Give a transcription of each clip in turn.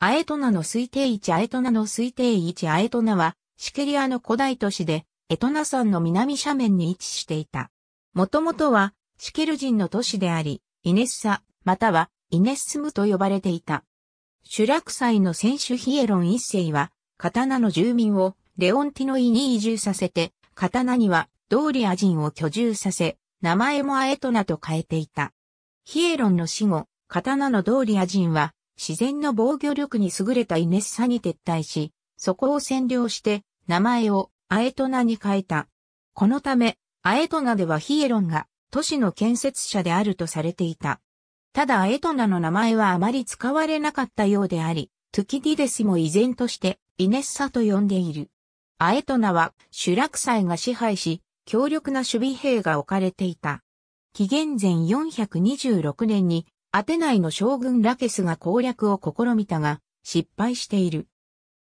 アエトナの推定位置アエトナの推定位置アエトナは、シケリアの古代都市で、エトナ山の南斜面に位置していた。もともとは、シケル人の都市であり、イネッサ、または、イネッスムと呼ばれていた。主落祭の選手ヒエロン一世は、刀の住民をレオンティノイに移住させて、刀にはドーリア人を居住させ、名前もアエトナと変えていた。ヒエロンの死後、刀のドーリア人は自然の防御力に優れたイネッサに撤退し、そこを占領して名前をアエトナに変えた。このため、アエトナではヒエロンが都市の建設者であるとされていた。ただアエトナの名前はあまり使われなかったようであり、トゥキディデスも依然としてイネッサと呼んでいる。アエトナは集落祭が支配し、強力な守備兵が置かれていた。紀元前426年にアテナイの将軍ラケスが攻略を試みたが、失敗している。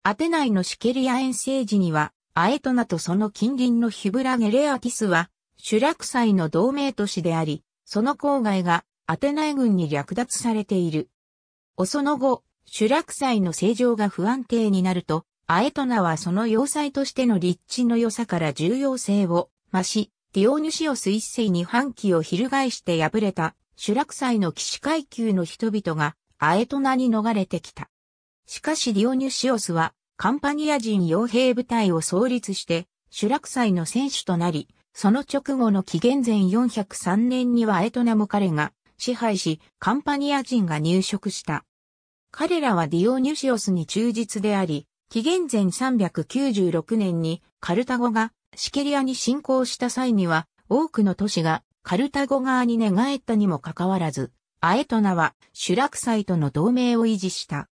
アテナイのシケリア遠征時には、アエトナとその近隣のヒブラゲレアティスは、主落祭の同盟都市であり、その郊外がアテナイ軍に略奪されている。おその後、主落祭の政情が不安定になると、アエトナはその要塞としての立地の良さから重要性を増し、ディオニュシオス一世に反旗を翻して敗れた主楽祭の騎士階級の人々がアエトナに逃れてきた。しかしディオニュシオスはカンパニア人傭兵部隊を創立して主楽祭の選手となり、その直後の紀元前403年にはアエトナも彼が支配し、カンパニア人が入植した。彼らはディオニュシオスに忠実であり、紀元前396年にカルタゴがシケリアに侵攻した際には多くの都市がカルタゴ側に寝返ったにもかかわらず、アエトナはシュラクサイとの同盟を維持した。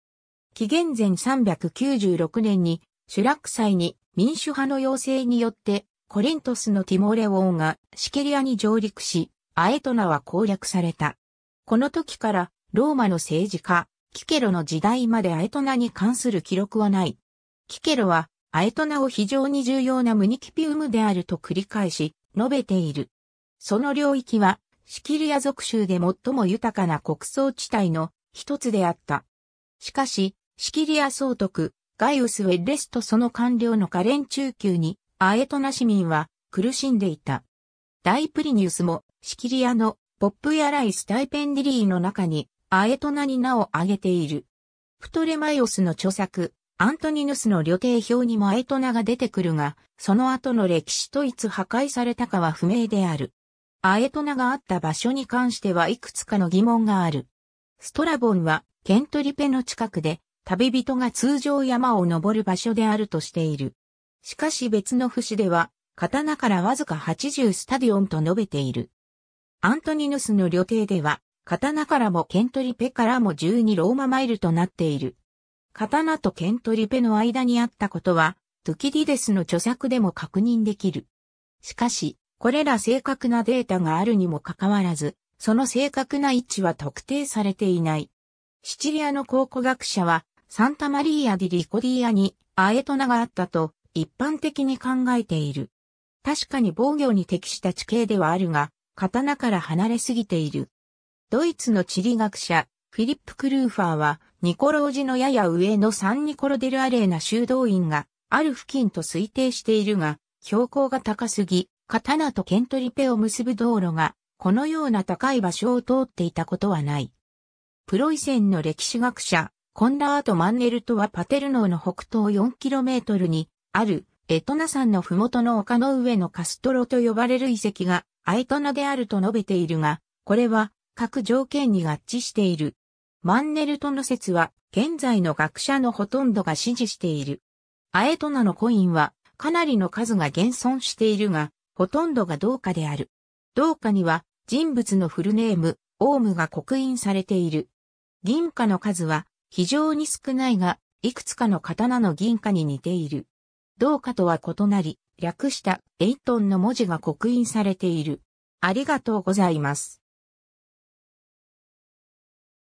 紀元前396年にシュラクサイに民主派の要請によってコリントスのティモレ王がシケリアに上陸し、アエトナは攻略された。この時からローマの政治家、キケロの時代までアエトナに関する記録はない。キケロはアエトナを非常に重要なムニキピウムであると繰り返し述べている。その領域は、シキリア属州で最も豊かな国葬地帯の一つであった。しかし、シキリア総督、ガイウス・ウェッレスとその官僚のカレン中級に、アエトナ市民は苦しんでいた。大プリニウスも、シキリアのポップやライス・タイペンディリーの中に、アエトナに名を挙げている。プトレマイオスの著作、アントニヌスの旅程表にもアエトナが出てくるが、その後の歴史といつ破壊されたかは不明である。アエトナがあった場所に関してはいくつかの疑問がある。ストラボンはケントリペの近くで旅人が通常山を登る場所であるとしている。しかし別の節では、刀からわずか80スタディオンと述べている。アントニヌスの旅程では、刀からもケントリペからも12ローママイルとなっている。刀とケントリペの間にあったことは、トゥキディデスの著作でも確認できる。しかし、これら正確なデータがあるにもかかわらず、その正確な位置は特定されていない。シチリアの考古学者は、サンタマリーア・ディ・リコディアにアエトナがあったと一般的に考えている。確かに防御に適した地形ではあるが、刀から離れすぎている。ドイツの地理学者、フィリップ・クルーファーは、ニコロージのやや上のサンニコロデルアレーナ修道院がある付近と推定しているが、標高が高すぎ、刀とケントリペを結ぶ道路が、このような高い場所を通っていたことはない。プロイセンの歴史学者、コンラート・マンネルトはパテルノーの北東 4km にあるエトナ山の麓の丘の上のカストロと呼ばれる遺跡がアエトナであると述べているが、これは各条件に合致している。マンネルトの説は現在の学者のほとんどが支持している。アエトナのコインはかなりの数が現存しているが、ほとんどが同化である。同化には人物のフルネーム、オウムが刻印されている。銀貨の数は非常に少ないが、いくつかの刀の銀貨に似ている。同化とは異なり、略したエイトンの文字が刻印されている。ありがとうございます。